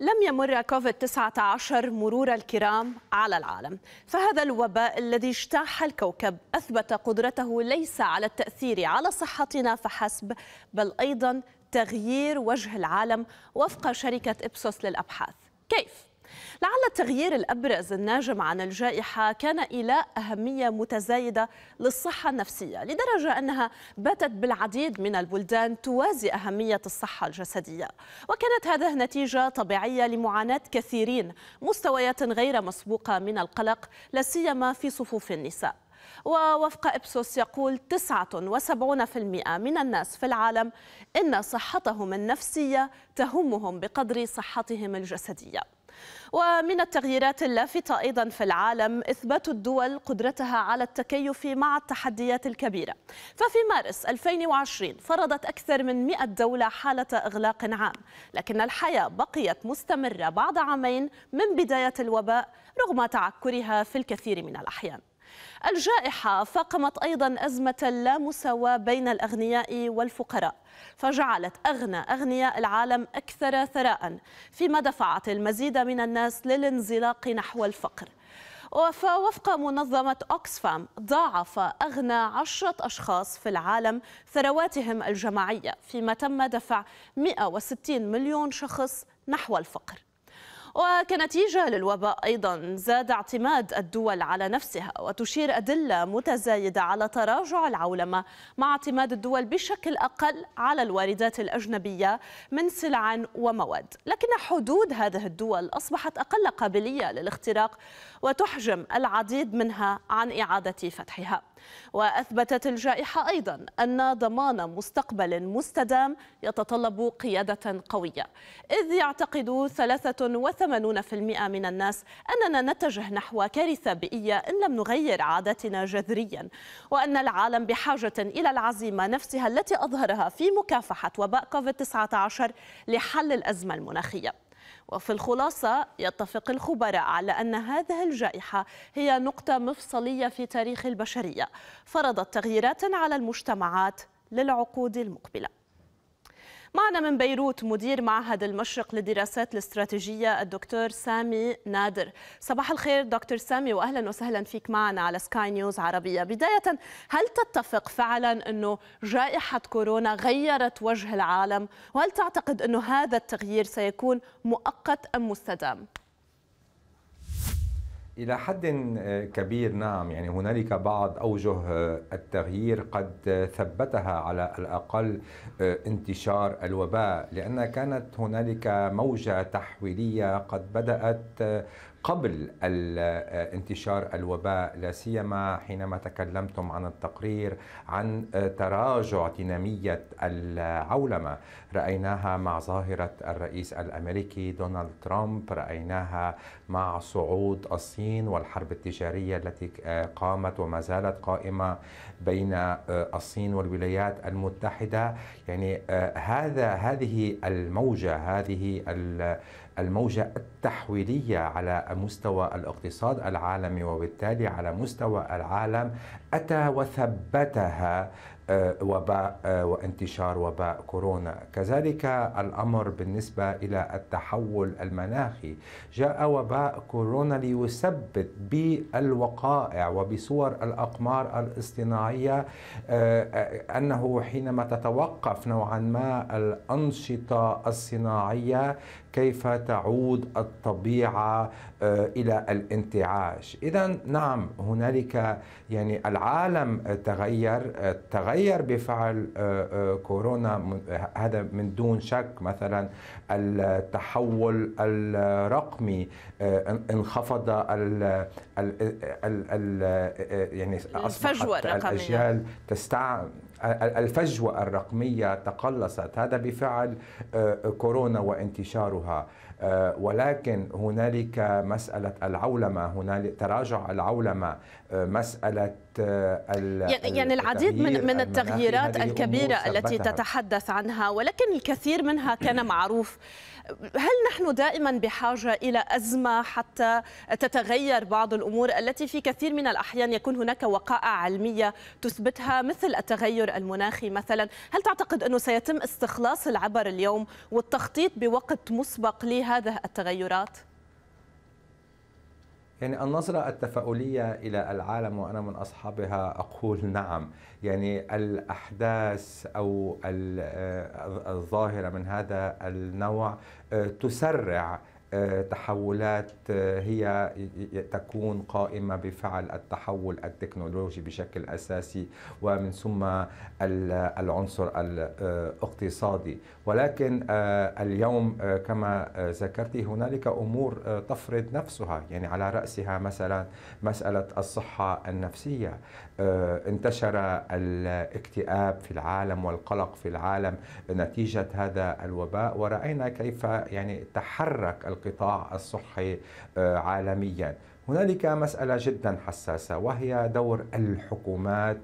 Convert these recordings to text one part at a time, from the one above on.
لم يمر كوفيد 19 مرور الكرام على العالم، فهذا الوباء الذي اجتاح الكوكب اثبت قدرته ليس على التاثير على صحتنا فحسب، بل ايضا تغيير وجه العالم وفق شركه ابسوس للابحاث. كيف؟ لعل التغيير الأبرز الناجم عن الجائحة كان إيلاء أهمية متزايدة للصحة النفسية لدرجة أنها باتت بالعديد من البلدان توازي أهمية الصحة الجسدية وكانت هذه نتيجة طبيعية لمعاناة كثيرين مستويات غير مسبوقة من القلق لا سيما في صفوف النساء ووفق إبسوس يقول 79% من الناس في العالم إن صحتهم النفسية تهمهم بقدر صحتهم الجسدية ومن التغييرات اللافتة أيضا في العالم إثبات الدول قدرتها على التكيف مع التحديات الكبيرة ففي مارس 2020 فرضت أكثر من 100 دولة حالة إغلاق عام لكن الحياة بقيت مستمرة بعد عامين من بداية الوباء رغم تعكرها في الكثير من الأحيان الجائحة فاقمت أيضا أزمة اللامساواة بين الأغنياء والفقراء فجعلت أغنى أغنياء العالم أكثر ثراء فيما دفعت المزيد من الناس للانزلاق نحو الفقر وفق منظمة أوكسفام ضاعف أغنى عشرة أشخاص في العالم ثرواتهم الجماعية فيما تم دفع 160 مليون شخص نحو الفقر وكنتيجة للوباء أيضا زاد اعتماد الدول على نفسها وتشير أدلة متزايدة على تراجع العولمة مع اعتماد الدول بشكل أقل على الواردات الأجنبية من سلع ومواد لكن حدود هذه الدول أصبحت أقل قابلية للاختراق وتحجم العديد منها عن إعادة فتحها وأثبتت الجائحة أيضا أن ضمان مستقبل مستدام يتطلب قيادة قوية إذ يعتقد 83% من الناس أننا نتجه نحو كارثة بيئية إن لم نغير عاداتنا جذريا وأن العالم بحاجة إلى العزيمة نفسها التي أظهرها في مكافحة وباء كوفيد-19 لحل الأزمة المناخية وفي الخلاصة يتفق الخبراء على أن هذه الجائحة هي نقطة مفصلية في تاريخ البشرية فرضت تغييرات على المجتمعات للعقود المقبله معنا من بيروت مدير معهد المشرق للدراسات الاستراتيجية الدكتور سامي نادر صباح الخير دكتور سامي وأهلا وسهلا فيك معنا على سكاي نيوز عربية بداية هل تتفق فعلا أنه جائحة كورونا غيرت وجه العالم وهل تعتقد أنه هذا التغيير سيكون مؤقت أم مستدام؟ إلى حد كبير نعم يعني هنالك بعض أوجه التغيير قد ثبتها على الأقل انتشار الوباء لأن كانت هنالك موجة تحويلية قد بدأت قبل آه، انتشار الوباء لا سيما حينما تكلمتم عن التقرير عن آه، تراجع ديناميه العولمه رايناها مع ظاهره الرئيس الامريكي دونالد ترامب رايناها مع صعود الصين والحرب التجاريه التي آه، قامت وما زالت قائمه بين الصين والولايات المتحده يعني هذا هذه الموجه هذه الموجة التحويلية على مستوى الاقتصاد العالمي وبالتالي على مستوى العالم أتى وثبتها آه، وباء آه، وانتشار وباء كورونا كذلك الأمر بالنسبة إلى التحول المناخي جاء وباء كورونا ليثبت بالوقائع وبصور الأقمار الاصطناعية آه، أنه حينما تتوقف نوعا ما الأنشطة الصناعية كيف تعود الطبيعه آه، الى الانتعاش اذا نعم هنالك يعني العالم تغير تغير بفعل آه، آه، كورونا هذا من دون شك مثلا التحول الرقمي انخفض ال ال ال يعني الفجوه الرقميه الاجيال تستعمل الفجوة الرقمية تقلصت هذا بفعل آه، آه، كورونا وانتشارها آه، ولكن هنالك مسألة العولمة هنالك تراجع العولمة آه، مسألة آه، يعني العديد من من التغييرات الكبيرة التي تتحدث عنها ولكن الكثير منها كان معروف هل نحن دائما بحاجة إلى أزمة حتى تتغير بعض الأمور التي في كثير من الأحيان يكون هناك وقائع علمية تثبتها مثل التغير المناخي مثلا هل تعتقد أنه سيتم استخلاص العبر اليوم والتخطيط بوقت مسبق لها هذه التغيرات؟ يعني النظرة التفاؤلية إلى العالم وأنا من أصحابها أقول نعم يعني الأحداث أو آه، الظاهرة من هذا النوع آه، تسرع آه، تحولات آه، هي تكون قائمه بفعل التحول التكنولوجي بشكل اساسي ومن ثم العنصر الاقتصادي آه، ولكن اليوم كما ذكرت هنالك امور تفرض نفسها يعني على راسها مثلا مساله الصحه النفسيه انتشر الاكتئاب في العالم والقلق في العالم نتيجه هذا الوباء وراينا كيف يعني تحرك القطاع الصحي آه، عالميا هنالك مسألة جدا حساسة وهي دور الحكومات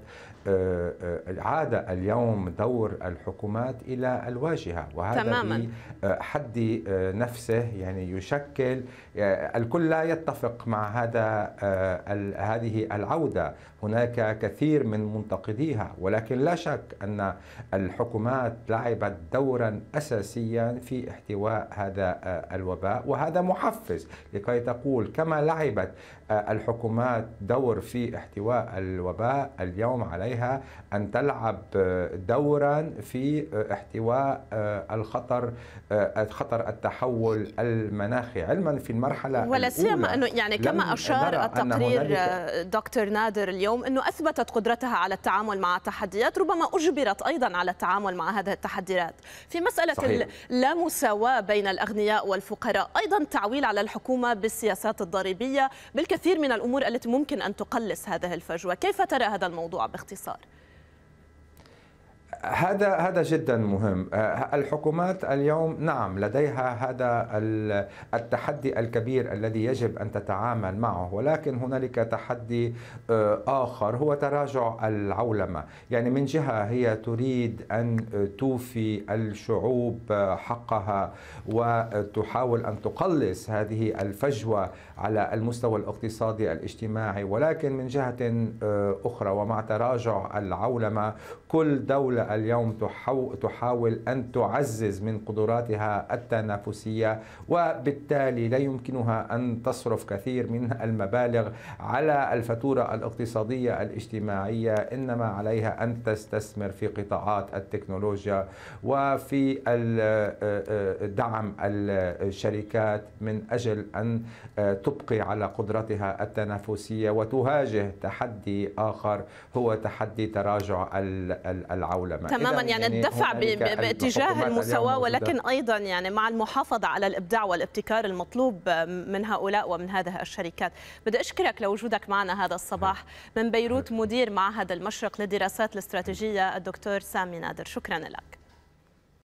آه، آه، عاد اليوم دور الحكومات إلى الواجهة وهذا تماما. بحد آه، نفسه يعني يشكل الكل لا يتفق مع هذا هذه العودة هناك كثير من منتقديها ولكن لا شك أن الحكومات لعبت دورا أساسيا في احتواء هذا الوباء وهذا محفز لكي تقول كما لعبت الحكومات دور في احتواء الوباء اليوم عليها عليها أن تلعب آه، دورا في آه، احتواء آه، الخطر خطر التحول المناخي علما في المرحلة ولا سيما أنه يعني كما أشار التقرير دكتور نادر اليوم أنه أثبتت قدرتها على التعامل مع التحديات ربما أجبرت أيضا على التعامل مع هذه التحديات في مسألة صحيح. اللامساواة بين الأغنياء والفقراء أيضا تعويل على الحكومة بالسياسات الضريبية بالكثير من الأمور التي ممكن أن تقلص هذه الفجوة كيف ترى هذا الموضوع باختصار؟ Sir. هذا هذا جدا مهم آه، الحكومات اليوم نعم لديها هذا التحدي الكبير الذي يجب ان تتعامل معه ولكن هنالك تحدي آه، اخر هو تراجع العولمه يعني من جهه هي تريد ان آه، توفي الشعوب حقها وتحاول ان تقلص هذه الفجوه على المستوى الاقتصادي الاجتماعي ولكن من جهه اخرى ومع تراجع العولمه كل دوله اليوم تحاول أن تعزز من قدراتها التنافسية وبالتالي لا يمكنها أن تصرف كثير من المبالغ على الفاتورة الاقتصادية الاجتماعية إنما عليها أن تستثمر في قطاعات التكنولوجيا وفي آه، آه، دعم الشركات من أجل أن آه، تبقي على قدرتها التنافسية وتهاجه تحدي آخر هو تحدي تراجع العولمة العلماء تماما يعني, يعني الدفع باتجاه المساواة ولكن أيضا يعني مع المحافظة على الإبداع والابتكار المطلوب من هؤلاء ومن هذه الشركات بدي أشكرك لوجودك معنا هذا الصباح من بيروت مدير معهد المشرق للدراسات الاستراتيجية الدكتور سامي نادر شكرا لك